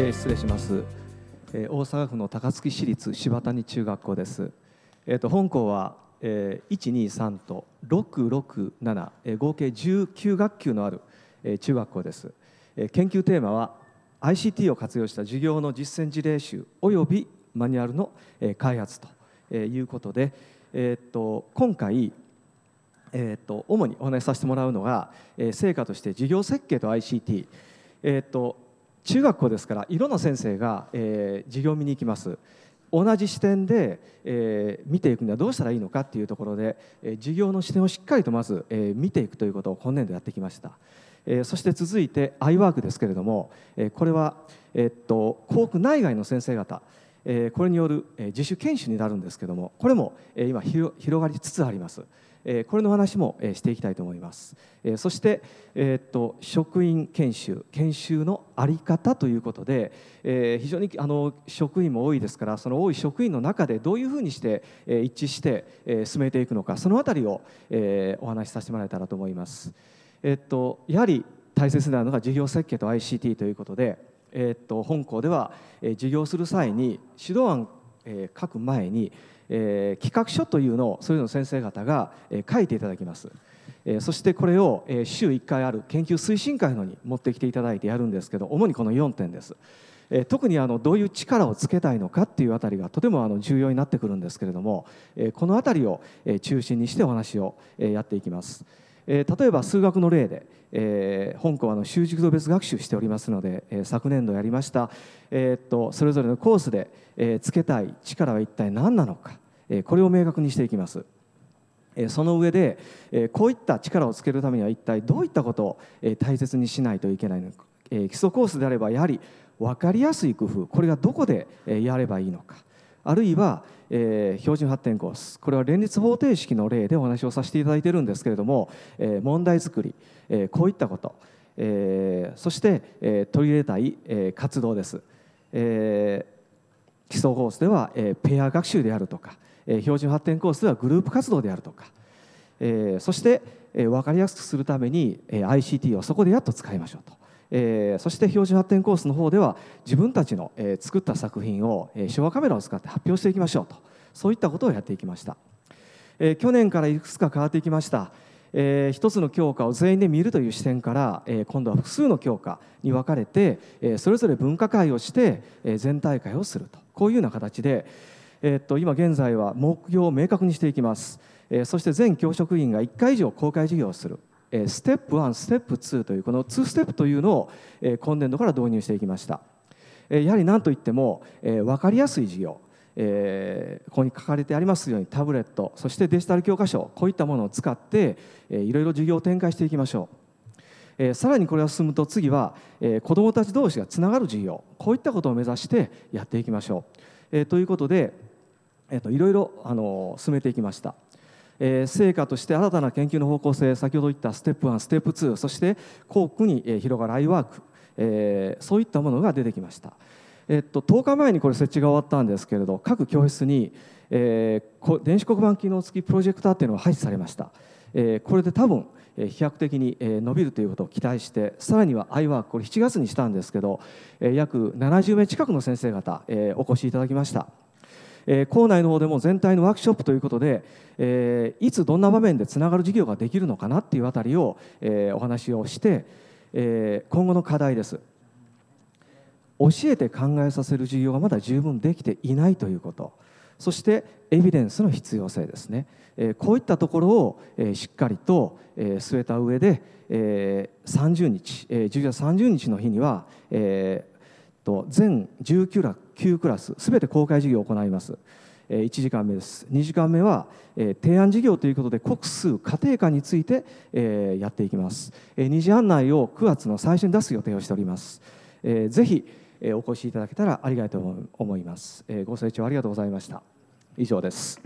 えー、失礼します、えー、大阪府の高槻市立柴谷中学校です、えーと、本校は、えー、123と667、えー、合計19学級のある、えー、中学校です、えー、研究テーマは ICT を活用した授業の実践事例集およびマニュアルの、えー、開発ということで、えーと、今回えーと、主にお話しさせてもらうのが、えー、成果として事業設計と ICT、えーと中学校ですから色の先生が、えー、授業を見に行きます同じ視点で、えー、見ていくにはどうしたらいいのかっていうところで、えー、授業の視点をしっかりとまず、えー、見ていくということを今年度やってきました、えー、そして続いてアイワークですけれども、えー、これは、えー、っと校区内外の先生方えー、これによる、えー、自主研修になるんですけどもこれも、えー、今広がりつつあります。えこれの話も、えしていきたいと思います、えそして、えっと職員研修研修のあり方ということで、え非常にあの職員も多いですからその多い職員の中でどういうふうにして、え一致して、え進めていくのかその辺りを、えお話しさせてもらえたらと思います、えっとやはり大切なのが事業設計と ICT ということで、えっと本校では、え授業する際に指導案え書く前に、え企画書というのをそれぞれの先生方が、え書いていただきます。えそしてこれを、え週1回ある研究推進会のに持ってきていただいてやるんですけど主にこの4点です。え特にあのどういう力をつけたいのかっていうあたりがとてもあの重要になってくるんですけれども、えこのあたりを、え中心にしてお話を、えやっていきます。えー、例えば数学の例で、えー、本校はの習熟度別学習しておりますので、えー、昨年度やりました、えー、っとそれぞれのコースで、えー、つけたい力は一体何なのか、えー、これを明確にしていきます。その上でこういった力をつけるためには一体どういったことを大切にしないといけないのか基礎コースであればやはり分かりやすい工夫これがどこでやればいいのかあるいは、えー、標準発展コースこれは連立方程式の例でお話をさせていただいてるんですけれども、えー、問題作り、えー、こういったこと、えー、そして、えー、取り入れたい、えー、活動です、えー、基礎コースでは、えー、ペア学習であるとか、えー、標準発展コースではグループ活動であるとか、えー、そして、えー、分かりやすくするために、えー、ICT をそこでやっと使いましょうと。えー、そして標準発展コースの方では自分たちの、えー、作った作品を、えー、手話カメラを使って発表していきましょうとそういったことをやっていきました、えー、去年からいくつか変わっていきました、えー、一つの教科を全員で見るという視点から、えー、今度は複数の教科に分かれて、えー、それぞれ分科会をして、えー、全体会をするとこういうような形で、えー、っと今現在は目標を明確にしていきます、えー、そして全教職員が1回以上公開授業をするステップ1、ステップ2というこの2ステップというのを今年度から導入していきましたやはり何といっても分かりやすい事業えここに書かれてありますようにタブレットそしてデジタル教科書こういったものを使って、えいろいろ授業を展開していきましょう、えさらにこれが進むと次は、え子どもたち同士がつながる授業こういったことを目指してやっていきましょう、えということで、えと、いろいろ、あの進めていきましたえー、成果として新たな研究の方向性先ほど言ったステップ1ステップ2そして校区に広がるアイワーク、えー、そういったものが出てきました、えっと、10日前にこれ設置が終わったんですけれど各教室に、えー、電子黒板機能付きプロジェクターっていうのが配置されました、えー、これで多分飛躍的に伸びるということを期待してさらには i w o r ク。これ7月にしたんですけど約70名近くの先生方お越しいただきました。えー、校内の方でも全体のワークショップということで、えー、いつどんな場面でつながる授業ができるのかなっていうあたりを、えー、お話をして、えー、今後の課題です教えて考えさせる授業がまだ十分できていないということそしてエビデンスの必要性ですね、えー、こういったところを、えー、しっかりと、えー、据えた上で、えー、30日、えー、10月30日の日には、えー、と全19 9クラスすべて公開授業を行います。1時間目です2時間目は提案事業ということで国数家庭科についてやっていきます2次案内を9月の最初に出す予定をしておりますぜひお越しいただけたらありがたいと思いますご清聴ありがとうございました以上です